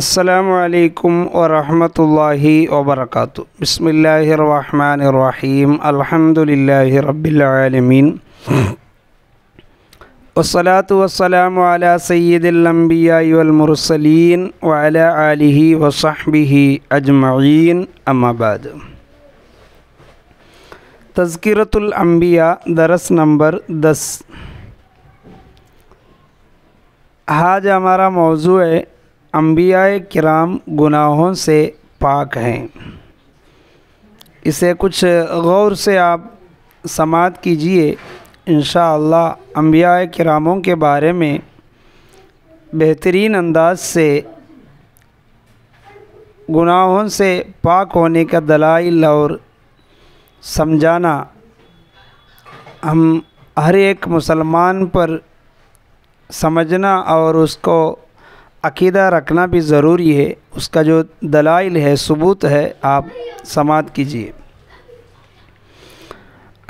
അസ്സലാമു അലൈക്കും വറഹമത്തല്ലാഹി വബർക്കാത്തു ബിസ്മില്ലാഹി റഹ്മാൻ റഹീം അൽഹംദുലില്ലാഹി റബ്ബിൽ ആലമീൻ വസ്സലാത്തു വസ്സലാമു അല സയ്യിദുൽ അംബിയായി വൽ മുർസലീൻ വഅല ആലിഹി വസഹ്ബിഹി അജ്മഈൻ അമ്മബാദ് തസ്കിറത്തുൽ അംബിയ ദറസ് നമ്പർ ദസ് ഹാജ് हमारा मौजू है अम्बिया कराम गुनाहों से पाक हैं इसे कुछ गौर से आप समात कीजिए इन अम्बिया करामों के बारे में बेहतरीन अंदाज से गुनाहों से पाक होने का दलाइल और समझाना हम हर एक मुसलमान पर समझना और उसको अकीदा रखना भी ज़रूरी है उसका जो दलाइल है सबूत है आप समात कीजिए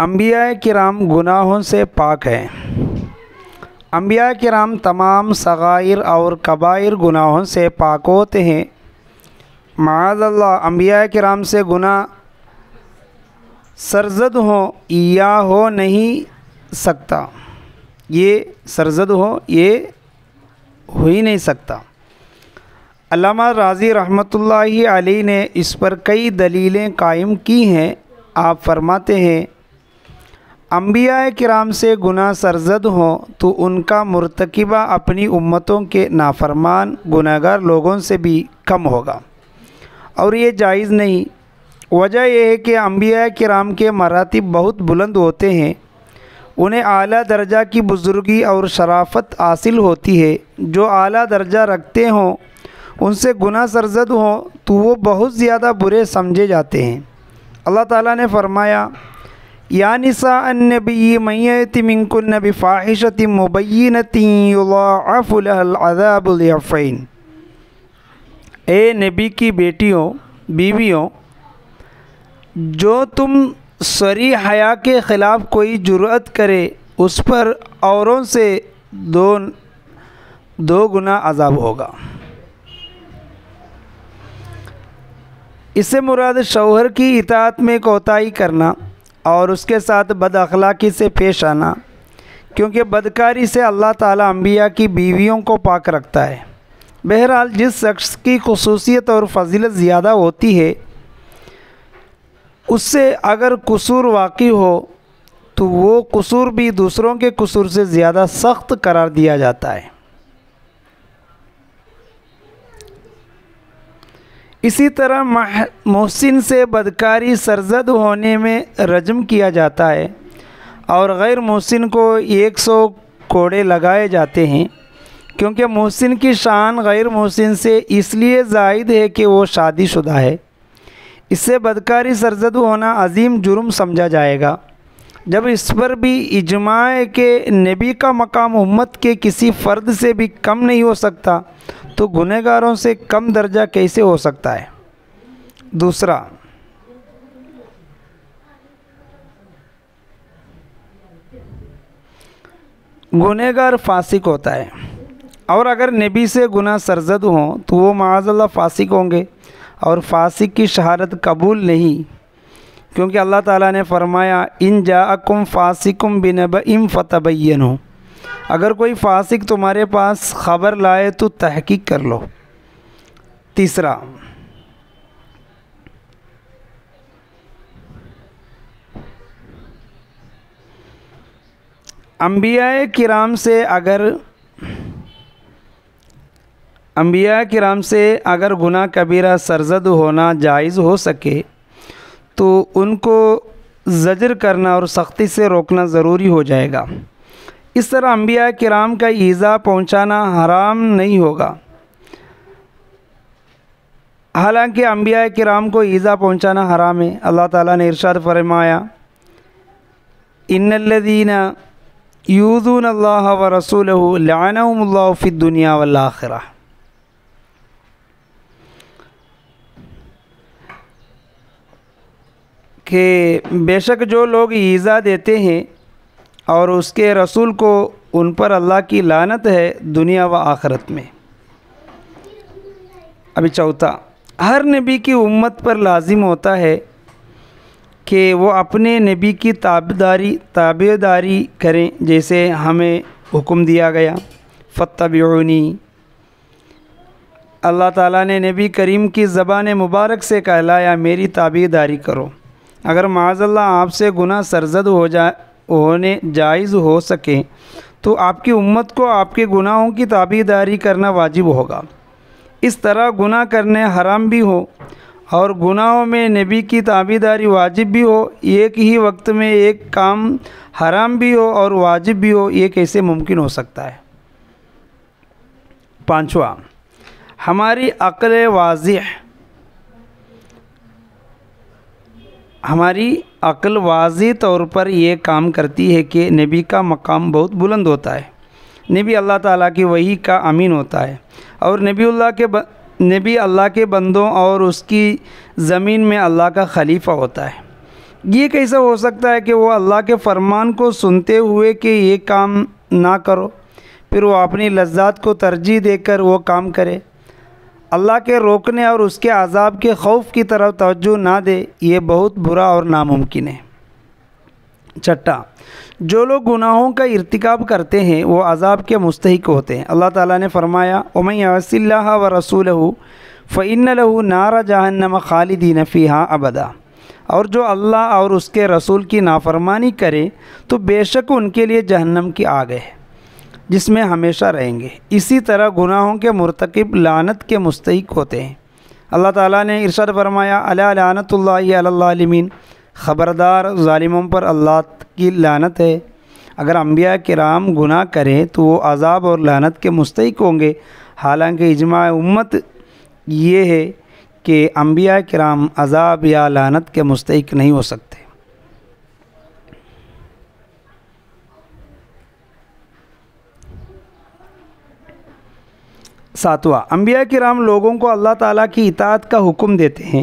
अम्बिया कराम गुनाहों से पाक हैं अम्बिया के राम तमाम सगैर और कबायर गुनाहों से पाक होते हैं माजल्ला अम्बिया कराम से गुना सरजद हो या हो नहीं सकता ये सरजद हो ये हो ही नहीं सकता अलामा राजी रहमत अली ने इस पर कई दलीलें कायम की हैं आप फरमाते हैं अम्बिया कराम से गुना सरजद हों तो उनका मरतकबा अपनी उम्मतों के नाफरमान गुनागार लोगों से भी कम होगा और ये जायज़ नहीं वजह यह है कि अम्बिया कराम के मरातब बहुत बुलंद होते हैं उन्हें आला दर्जा की बुज़ुर्गी और शराफत हासिल होती है जो आला दर्जा रखते हों उनसे गुना सरजद हों तो वो बहुत ज़्यादा बुरे समझे जाते हैं अल्लाह ताला ने फरमाया या निसानबी मैतमिनकुन फ़ाहिशत मुबैनतीफ़ैन ए नबी की बेटियों बीवियों जो तुम सरी हया के ख़िलाफ़ कोई जुर्अत करे उस पर औरों से दो दो गुना अजाब होगा इससे मुराद शौहर की इतात में कोताही करना और उसके साथ बद अखलाक़ी से पेश आना क्योंकि बदकारी से अल्लाह ताला अम्बिया की बीवियों को पाक रखता है बहरहाल जिस शख्स की खसूसियत और फजीलत ज़्यादा होती है उससे अगर कसूर वाक़ हो तो वो कसूर भी दूसरों के कसूर से ज़्यादा सख्त करार दिया जाता है इसी तरह मोहसिन से बदकारी सरजद होने में रजम किया जाता है और गैर मोहसिन को 100 कोड़े लगाए जाते हैं क्योंकि मोहसिन की शान गैर मोहसिन से इसलिए जायद है कि वो शादीशुदा है इससे बदकारी सरजद होना अजीम जुर्म समझा जाएगा जब इस पर भी इजमाए के नबी का मकाम उम्मत के किसी फ़र्द से भी कम नहीं हो सकता तो गुनहगारों से कम दर्जा कैसे हो सकता है दूसरा गुनहगार फासिक होता है और अगर नबी से गुना सरजद हों तो वो माजल्ला फासिक होंगे और फासिक की शहादत कबूल नहीं क्योंकि अल्लाह ताला ने फरमाया इन जाकुम फासिकुम बिनब इम फ़तबैन हो अगर कोई फासिक तुम्हारे पास ख़बर लाए तो तहकीक कर लो तीसरा अम्बिया कराम से अगर अम्बिया कराम से अगर गुना कबीरा सरजद होना जायज़ हो सके तो उनको जजर करना और सख्ती से रोकना ज़रूरी हो जाएगा इस तरह अम्बिया कराम का ईज़ा पहुँचाना हराम नहीं होगा हालांकि अम्बिया कराम को ईज़ा पहुँचाना हराम है अल्लाह ताला ने इरशाद फरमाया इन्नदीन यूदून अल्लाह व रसूल लानफ़िल दुनिया वल्लाखरा कि बेशक जो लोग ईज़ा देते हैं और उसके रसूल को उन पर अल्लाह की लानत है दुनिया व आखरत में अभी चौथा हर नबी की उम्मत पर लाजिम होता है कि वो अपने नबी की ताबदारी ताबेदारी करें जैसे हमें हुक्म दिया गया फ़तबनी अल्लाह ताला ने नबी करीम की ज़बान मुबारक से कहलाया मेरी ताबेदारी करो अगर माजल्ला आपसे गुना सरजद हो जा होने जायज़ हो सके तो आपकी उम्मत को आपके गुनाहों की ताबीदारी करना वाजिब होगा इस तरह गुनाह करने हराम भी हो और गुनाहों में नबी की ताबीदारी वाजिब भी हो एक ही वक्त में एक काम हराम भी हो और वाजिब भी हो ये कैसे मुमकिन हो सकता है पाँचवा हमारी अकल वाज हमारी अक्ल वाज तौर पर यह काम करती है कि नबी का मकाम बहुत बुलंद होता है नबी अल्लाह ताला की वही का अमीन होता है और नबील्ला के ब... नबी अल्लाह के बंदों और उसकी ज़मीन में अल्लाह का खलीफा होता है ये कैसा हो सकता है कि वो अल्लाह के फरमान को सुनते हुए कि ये काम ना करो फिर वो अपनी लज्जात को तरजीह देकर वो काम करे अल्लाह के रोकने और उसके आज़ाब के खौफ की तरफ तवज्जो ना दे ये बहुत बुरा और नामुमकिन है चट्टा जो लोग गुनाहों का इरतिकाब करते हैं वो अजाब के मुस्तक होते हैं अल्लाह ताला ने फरमाया उमैसिल्ला व रसूल फ़ैन लहू नारा जहन्नम खालिदीन फ़ीहा अबदा और जो अल्लाह और उसके रसूल की नाफरमानी करे तो बेशक उनके लिए जहन्नम की आग है जिसमें हमेशा रहेंगे इसी तरह गुनाहों के मरतकब लानत के मुस्तक होते हैं अल्लाह ताला ने इरशाद फरमाया अला लानतमीन ख़बरदार ालिमों पर अल्लाह की लानत है अगर अम्बिया कराम गुनाह करें तो वो अजाब और लानत के मुस्तक होंगे हालांकि इजमा उम्मत ये है कि अम्बिया कराम अजाब या लानत के मुस्तक नहीं हो सकते सातवा अम्बिया राम लोगों को अल्लाह ताला की इतात का हुक्म देते हैं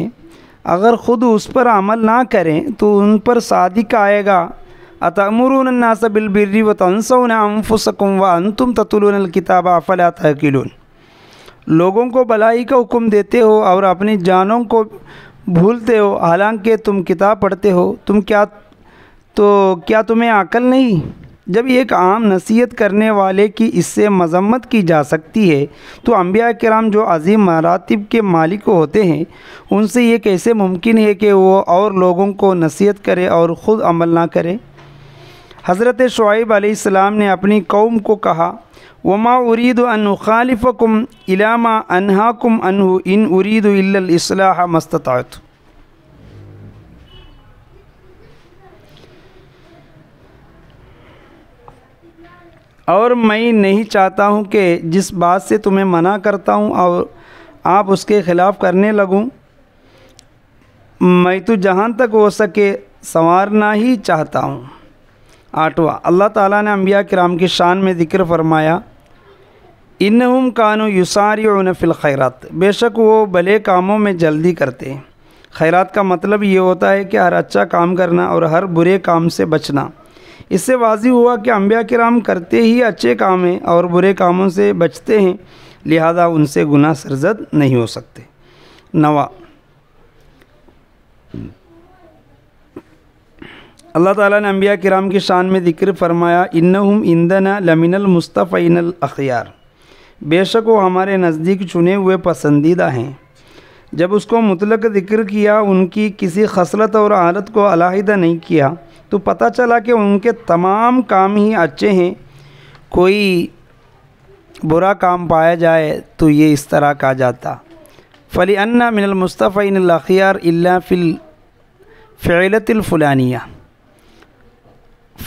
अगर ख़ुद उस पर अमल ना करें तो उन पर सादिक आएगा अतमरनास बिलबिर्री व तनसौनफुसकुम व अनतुम ततुलकिताब अफला तहकिलून लोगों को भलाई का हुक्म देते हो और अपनी जानों को भूलते हो हालांकि तुम किताब पढ़ते हो तुम क्या तो क्या तुम्हें अकल नहीं जब एक आम नसीहत करने वाले की इससे मजम्मत की जा सकती है तो अम्बिया कराम जो अजीम मरातब के मालिक होते हैं उनसे ये कैसे मुमकिन है कि वो और लोगों को नसीहत करे और ख़ुद अमल ना करें हज़रत शुब आसमाम ने अपनी कौम को कहा वमा उरीद अन इलामा अनहाकुम अनु इन उरीद इल्लसलाह मस्तत और मैं नहीं चाहता हूँ कि जिस बात से तुम्हें मना करता हूँ और आप उसके ख़िलाफ़ करने लगूँ मैं तो जहाँ तक हो सके संवारना ही चाहता हूँ आठवा अल्लाह ताला ने अम्बिया कराम की शान में ज़िक्र फरमाया इन हम कानू युसार फ़िल खैरात बेशक वो भले कामों में जल्दी करते हैं खैरात का मतलब ये होता है कि हर अच्छा काम करना और हर बुरे काम से बचना इससे वाजी हुआ कि अम्बिया कराम करते ही अच्छे काम हैं और बुरे कामों से बचते हैं लिहाजा उनसे गुना सरजद नहीं हो सकते नवा अल्लाह ताला ने अम्बिया कराम की शान में जिक्र फरमाया इन्नहुम इंदन लमिनल मुस्तफ़ीन अखियार बेशक वो हमारे नज़दीक चुने हुए पसंदीदा हैं जब उसको मुतलक जिक्र किया उनकी किसी खसलत और आदत को अलाहिदा नहीं किया तो पता चला कि उनके तमाम काम ही अच्छे हैं कोई बुरा काम पाया जाए तो ये इस तरह कहा जाता फ़ली अन्ना मिनलमुस्तफ़िनखियार फ़िल फ़ैलतलफ़लानिया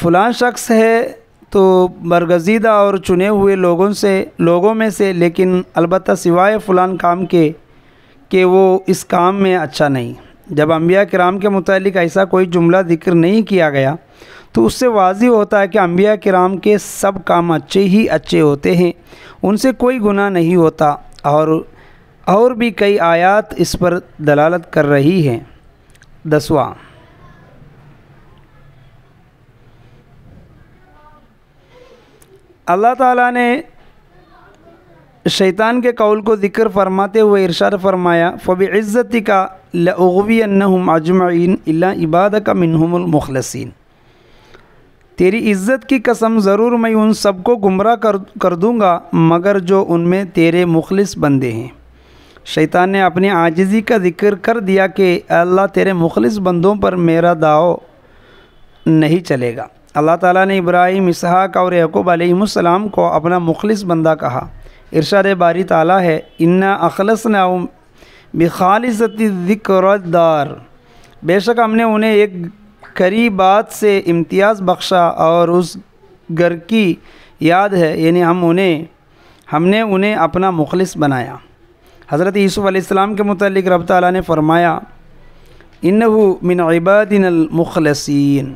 फ़लाँ शख्स है तो बरगजीदा और चुने हुए लोगों से लोगों में से लेकिन अलबत्त सिवाय फ़लान काम के कि वो इस काम में अच्छा नहीं जब अम्बिया कराम के मतलब ऐसा कोई जुमला जिक्र नहीं किया गया तो उससे वाजी होता है कि अम्बिया कराम के सब काम अच्छे ही अच्छे होते हैं उनसे कोई गुनाह नहीं होता और और भी कई आयात इस पर दलालत कर रही हैं दसवा अल्लाह ताला ने शैतान के कौल को जिक्र फरमाते हुए इरशाद फरमाया फ़ब इज़्ज़त का लगवियम अजमैन अला इबाद का मिनहमलमखलसिन तेरी इज़्ज़त की कसम ज़रूर मैं उन सबको गुमराह कर कर दूँगा मगर जो उनमें तेरे मुखलिस बंदे हैं शैतान ने अपनी आजिज़ी का जिक्र कर दिया कि अल्लाह तेरे मुखलिस बंदों पर मेरा दाव नहीं चलेगा अल्लाह ताला ने इब्राहिम इसहाक और यकूब अलैहिस्सलाम को अपना मुखलिस बंदा कहा इरशाद बारी ताला है इन्ना अखलस नाउम बिखालिसतिक्र बेशक हमने उन्हें एक करी बात से इम्तियाज़ बख्शा और उस घर की याद है यानी हम उन्हें हमने उन्हें अपना मुखलिस बनाया हज़रत यूसुफ़लम के मतलब रब ताली ने फ़रमाया इन मिन इबादिनमखलसिन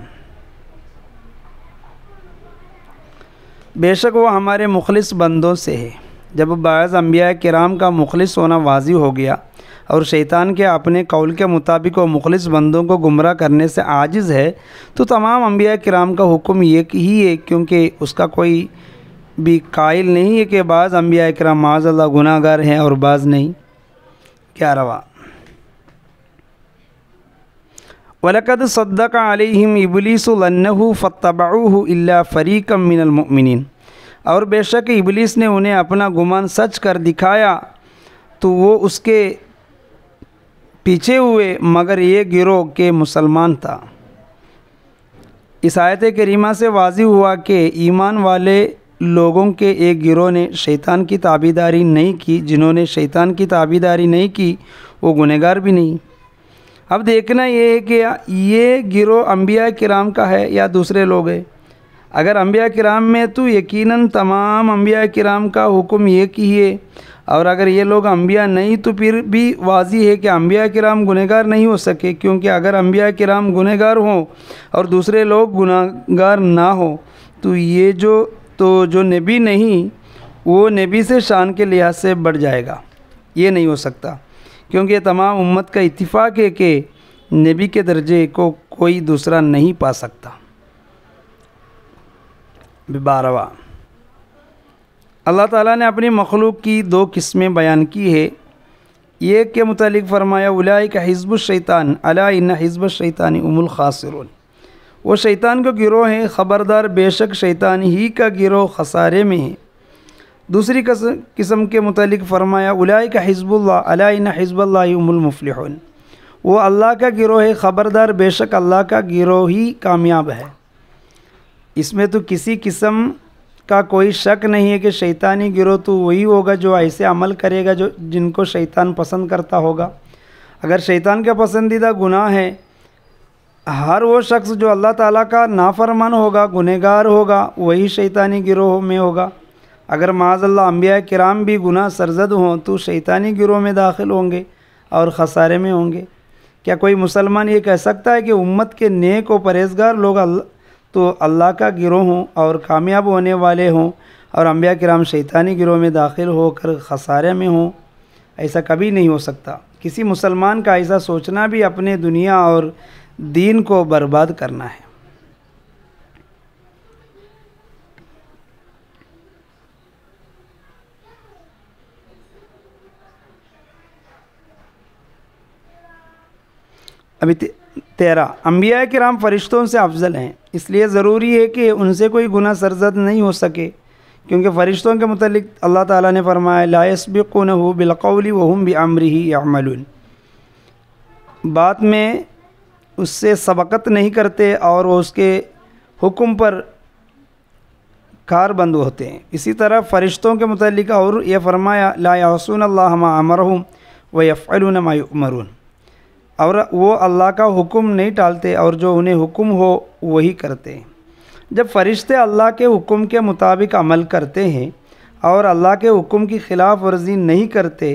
बेशक वो हमारे मुखलिस बंदों से है जब बाज़ अम्बिया कराम का मुखलिस होना वाजी हो गया और शैतान के अपने कौल के मुताबिक व मुखलिस बंदों को गुमराह करने से आजिज़ है तो तमाम अम्बिया कराम का हुक्म एक ही है क्योंकि उसका कोई भी कायल नहीं है कि बाज़ अम्बिया कराम माजल्ला गुनागार हैं और बाज़ नहीं रवा वलकद सद्दक अलैहिम इबलीसु लन्नहु फत्तबऊहु इल्ला फ़रीकम मिनल मुमिनीन और बेशक इबलीस ने उन्हें अपना गुमान सच कर दिखाया तो वो उसके पीछे हुए मगर ये गिरोह के मुसलमान था इस आयत करीमा से वाजी हुआ कि ईमान वाले लोगों के एक गिरोह ने शैतान की ताबीदारी नहीं की जिन्होंने शैतान की ताबीदारी नहीं की वो गुनहगार भी नहीं अब देखना ये है कि ये गिरोह अम्बिया कराम का है या दूसरे लोग हैं अगर अम्बिया कराम में तो यकीनन तमाम अम्बिया कराम का हुक्म एक ही है और अगर ये लोग अम्बिया नहीं तो फिर भी वाजी है कि अम्बिया कराम गुनहगार नहीं हो सके क्योंकि अगर अम्बिया कराम गुनहगार हों और दूसरे लोग गुनागार ना हो तो ये जो तो जो नबी नहीं वो नबी से शान के लिहाज से बढ़ जाएगा ये नहीं हो सकता क्योंकि तमाम उम्मत का इतफाक़ है कि नबी के दर्जे को कोई दूसरा नहीं पा सकता बारवा अल्लाह ताला ने अपनी मखलूक की दो किस्में बयान की है एक के मुतालिक फ़रमाया उलाई का हिजब शैतान अला इन हिजब शैतानी उमुल खासरून वो शैतान का गिरोह है ख़बरदार बेशक शैतान ही का गिरोह खसारे में है दूसरी किस्म के मुतालिक फ़रमाया उलाई का हिजबुल्ला अला इन हिजबल्ला उमुलमफलिहन वो अल्लाह का गिरोह है ख़बरदार बेशक अल्लाह का गिरोह ही कामयाब है इसमें तो किसी किस्म का कोई शक नहीं है कि शैतानी गिरोह तो वही होगा जो ऐसे अमल करेगा जो जिनको शैतान पसंद करता होगा अगर शैतान का पसंदीदा गुनाह है हर वो शख्स जो अल्लाह ताला का नाफरमान होगा गुनहगार होगा वही शैतानी गिरोह में होगा अगर माजल्ला अम्बिया किराम भी गुनाह सरजद हों तो शैतानी गिरोह में दाखिल होंगे और खसारे में होंगे क्या कोई मुसलमान ये कह सकता है कि उम्मत के नेक और परहेजगार लोग तो अल्लाह का गिरोह हों और कामयाब होने वाले हों और अम्बिया कराम शैतानी गिरोह में दाखिल होकर खसारे में हों ऐसा कभी नहीं हो सकता किसी मुसलमान का ऐसा सोचना भी अपने दुनिया और दीन को बर्बाद करना है अभी तेरह अम्बिया के राम फरिश्तों से अफजल हैं इसलिए ज़रूरी है कि उनसे कोई गुना सरजद नहीं हो सके क्योंकि फ़रिश्तों के मतलब अल्लाह ताला ने फरमाया लायसबिकन हो बिलकौली वहम भी अमरी ही अमलून बात में उससे सबकत नहीं करते और उसके हुक्म पर कार बंद होते हैं इसी तरह फ़रिश्तों के मतलब और यह फरमाया लायासून अल्लाह हम हूँ व यफ़लून और वो अल्लाह का हुक्म नहीं टालते और जो उन्हें हुक्म हो वही करते जब फरिश्ते अल्लाह के हुक्म के मुताबिक अमल करते हैं और अल्लाह के हुक्म की खिलाफ वर्जी नहीं करते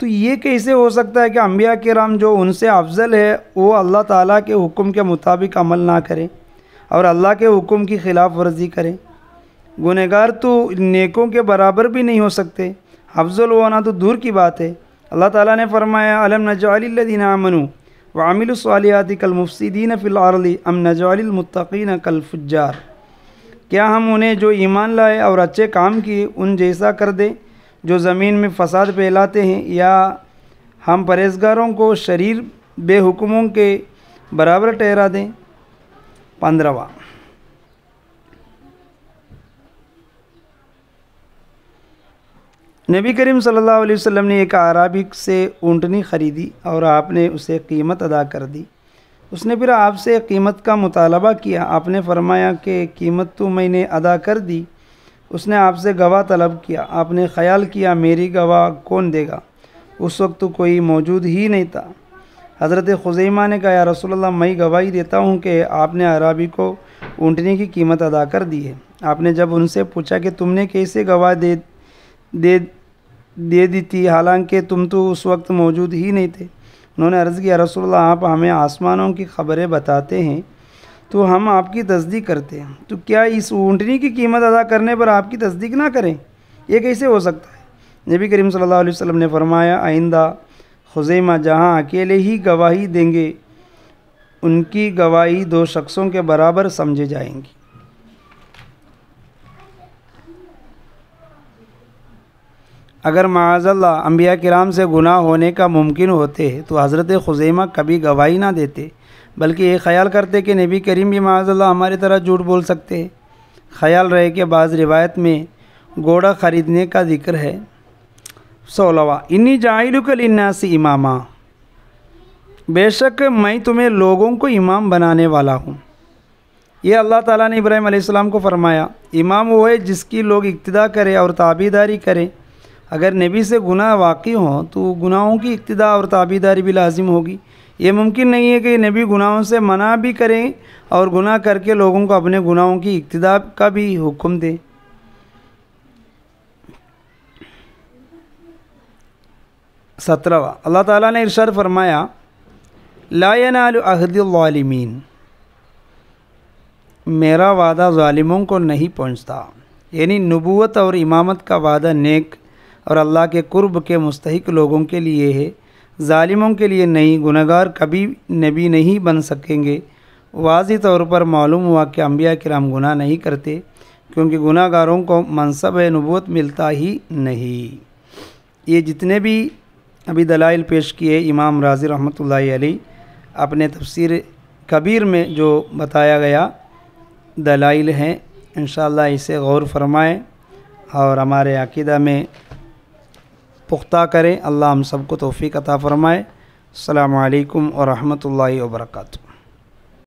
तो ये कैसे हो सकता है कि अम्बिया के राम जो उनसे अफजल है वो अल्लाह ताला के हुक्म के मुताबिक अमल ना करें और अल्लाह के हुक्म की खिलाफ वर्जी करें गुनहगार तो नेकों के बराबर भी नहीं हो सकते अफजल होना तो दूर की बात है अल्लाह ताला ने फरमाया अलम नजालदीन अमनु व कल मुफसदीन फ़िलआरली अम नजालमतकीन कल फुजार क्या हम उन्हें जो ईमान लाए और अच्छे काम किए उन जैसा कर दें जो ज़मीन में फसाद फैलाते हैं या हम परहेजगारों को शरीर बेहुकमों के बराबर ठहरा दें पंद्रहवा नबी करीम सल्लल्लाहु अलैहि वसल्लम ने एक आराबिक से ऊँटनी ख़रीदी और आपने उसे कीमत अदा कर दी उसने फिर आपसे कीमत का मुतालबा किया आपने फरमाया कि कीमत तो मैंने अदा कर दी उसने आपसे गवाह तलब किया आपने ख्याल किया मेरी गवाह कौन देगा उस वक्त तो कोई मौजूद ही नहीं था हज़रत खुजैमा ने कहा रसोल्ला मैं गवाही देता हूँ कि आपने अराबी को ऊँटनी की कीमत अदा कर दी है आपने जब उनसे पूछा कि तुमने कैसे गवाह दे दे दे दी थी हालांकि तुम तो उस वक्त मौजूद ही नहीं थे उन्होंने अर्ज़ किया रसोल्ला आप हमें आसमानों की ख़बरें बताते हैं तो हम आपकी तस्दीक करते हैं तो क्या इस ऊँटनी की कीमत अदा करने पर आपकी तस्दीक ना करें ये कैसे हो सकता है नबी करीम सल्लल्लाहु अलैहि वसल्लम ने फरमाया आइंदा खुजैमा जहाँ अकेले ही गवाही देंगे उनकी गवाही दो शख्सों के बराबर समझे जाएंगी अगर माजल्ला अम्बिया कराम से गुनाह होने का मुमकिन होते तो हज़रत खुजैमा कभी गवाही ना देते बल्कि ये ख्याल करते कि नबी करीम भी माजल्ला हमारी तरह झूठ बोल सकते हैं ख्याल रहे कि बाज़ रिवायत में घोड़ा ख़रीदने का जिक्र है सोलवा इन्नी जाहिलकल इमामा बेशक मैं तुम्हें लोगों को इमाम बनाने वाला हूँ ये अल्लाह ताला ने इब्राहिम को फ़रमाया इमाम वो है जिसकी लोग इक्तदा करें और ताबीदारी करें अगर नबी से गुनाह वाक़ हों तो गुनाहों की इब्तदा और ताबीदारी भी लाजिम होगी ये मुमकिन नहीं है कि नबी गुनाहों से मना भी करें और गुनाह करके लोगों को अपने गुनाहों की इब्तदा का भी हुक्म दें सत्रहवा अल्लाह ताला ने इरशाद फरमाया लायनालहदीमीन मेरा वादा ालिमों को नहीं पहुंचता यानी नबूत और इमामत का वादा नेक और अल्लाह के कुर्ब के मुस्तक लोगों के लिए है ालिमों के लिए नहीं गुनागार कभी नबी नहीं बन सकेंगे वाज तौर पर मालूम हुआ कि अम्बिया कराम गुनाह नहीं करते क्योंकि गुनागारों को मनसब नबूत मिलता ही नहीं ये जितने भी अभी दलाइल पेश किए इमाम राजी रहमत अली अपने तफसर कबीर में जो बताया गया दलाइल हैं इन शे गौर फरमाएँ और हमारे अकीदा में पुख्ता करें अल्लाह हम सबको तोफ़ी अता फ़रमाए अल्लाम वरहमल वर्का